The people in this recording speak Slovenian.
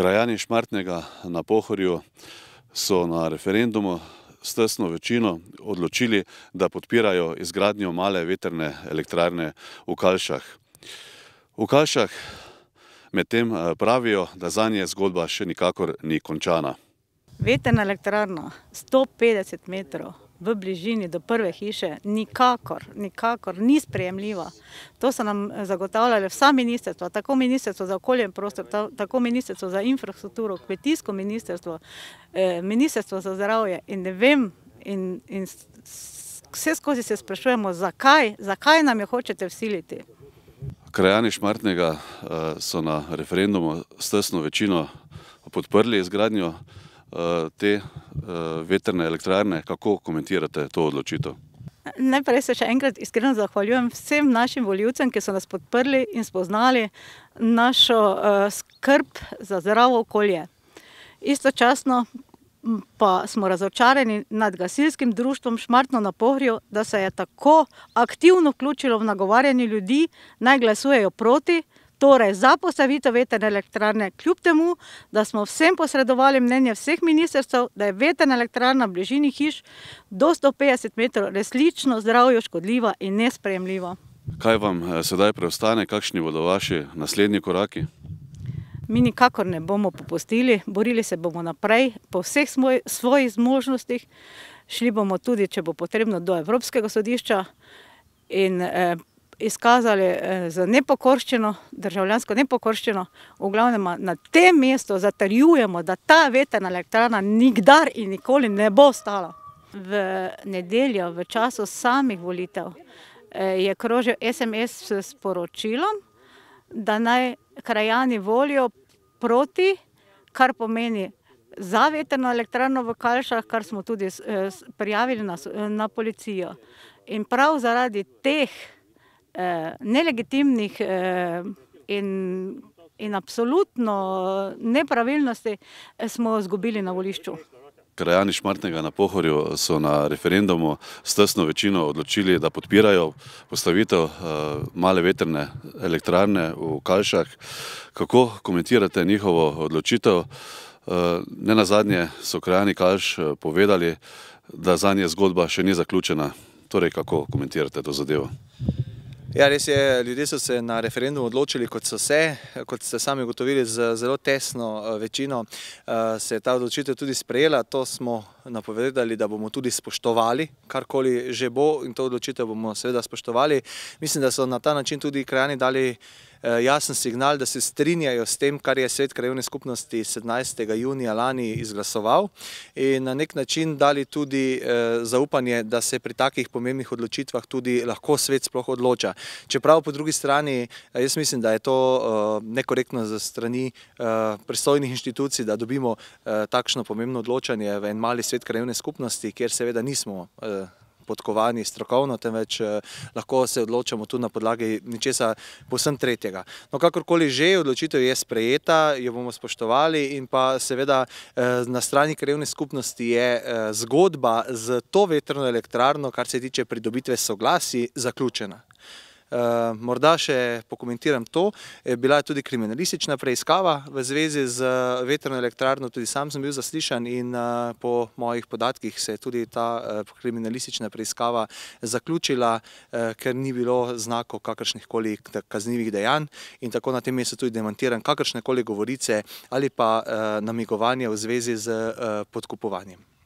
Krajani Šmartnega na Pohorju so na referendumu s tesno večino odločili, da podpirajo izgradnjo male veterne elektrarne v Kalšah. V Kalšah med tem eh, pravijo, da za nje zgodba še nikakor ni končana. Veterna elektrarna, 150 metrov, v bližini do prve hiše, nikakor, nikakor ni sprejemljiva. To so nam eh, zagotavljali vsa ministrstva, tako ministrstvo za okolje in prostor, tako ministrstvo za infrastrukturo, kmetijsko ministrstvo, eh, ministrstvo za zdravje in ne vem in, in vse skozi se sprašujemo, zakaj, zakaj nam je hočete vsiliti. Krajani Šmartnega eh, so na referendumu s tesno večino podprli izgradnjo Eh, te eh, vetrne elektrarne. Kako komentirate to odločitev? Najprej se še enkrat iskreno zahvaljujem vsem našim voljivcem, ki so nas podprli in spoznali našo eh, skrb za zdravo okolje. Istočasno pa smo razočarani nad gasilskim društvom Šmartno na Pohrju, da se je tako aktivno vključilo v nagovarjanje ljudi, naj glasujejo proti, torej za postavitev veterne elektrarne, kljub temu, da smo vsem posredovali mnenje vseh ministrstv, da je veterna elektrarna v bližini hiš do 150 metrov resnično zdravjo škodljiva in nespremljiva. Kaj vam eh, sedaj preostane, kakšni bodo vaši naslednji koraki? Mi nikakor ne bomo popustili, borili se bomo naprej po vseh svojih zmožnostih, šli bomo tudi, če bo potrebno, do Evropskega sodišča in povedali, eh, izkazali eh, za nepokorščeno, državljansko nepokorščeno, v glavnem na tem mestu zatrjujemo, da ta veterna elektrana nikdar in nikoli ne bo stala. V nedeljo, v času samih volitev, eh, je krožil SMS s poročilom, da naj krajani volijo proti, kar pomeni za veterno elektrano v Kaljšah, kar smo tudi eh, prijavili na policijo. In prav zaradi teh vsega, Eh, nelegitimnih eh, in, in apsolutno eh, nepravilnosti smo izgubili na volišču. Krajani Šmartnega na Pohorju so na referendumu s tesno večino odločili, da podpirajo postavitev male veterne elektrarne v Kalšah. Kako komentirate njihovo odločitev? Ne na zadnje so krajani Kalš povedali, da zanje zgodba še ni zaključena. Torej, kako komentirate to zadevo? Ja, res je, ljudje so se na referendum odločili, kot so se, kot ste sami ugotovili, z zelo tesno eh, večino eh, se je ta odločitev tudi sprejela. To smo napovedali, da bomo tudi spoštovali, karkoli že bo, in to odločitev bomo seveda spoštovali. Mislim, da so na ta način tudi krajani dali eh, jasen signal, da se strinjajo s tem, kar je svet krajovne skupnosti 17. junija lani izglasoval in na nek način dali tudi eh, zaupanje, da se pri takih pomembnih odločitvah tudi lahko svet sploh odloča. Čeprav po drugi strani, eh, jaz mislim, da je to nekorektno za strani pristojnih inštitucij, da dobimo takšno pomembno odločanje v en mali svet krajevne skupnosti, kjer seveda nismo eh, podkovani strokovno, temveč eh, lahko se odločamo tudi na podlagi ničesa povsem tretjega. No, kakorkoli že odločitev je sprejeta, jo bomo spoštovali in pa seveda eh, na strani krajevne skupnosti je zgodba z to vetrno elektrarno, kar se tiče pridobitve soglasi, zaključena. Eh, morda še pokomentiram to. Eh, bila je tudi kriminalistična preiskava v zvezi z eh, veterno elektrarno. Tudi sam sem bil zaslišan in po mojih podatkih se je tudi ta kriminalistična preiskava zaključila, ker ni bilo znako kakršnih koli kaznivih dejanj in tako na tem mestu tudi demantiram kakršne koli govorice ali pa namigovanje v zvezi z podkupovanjem.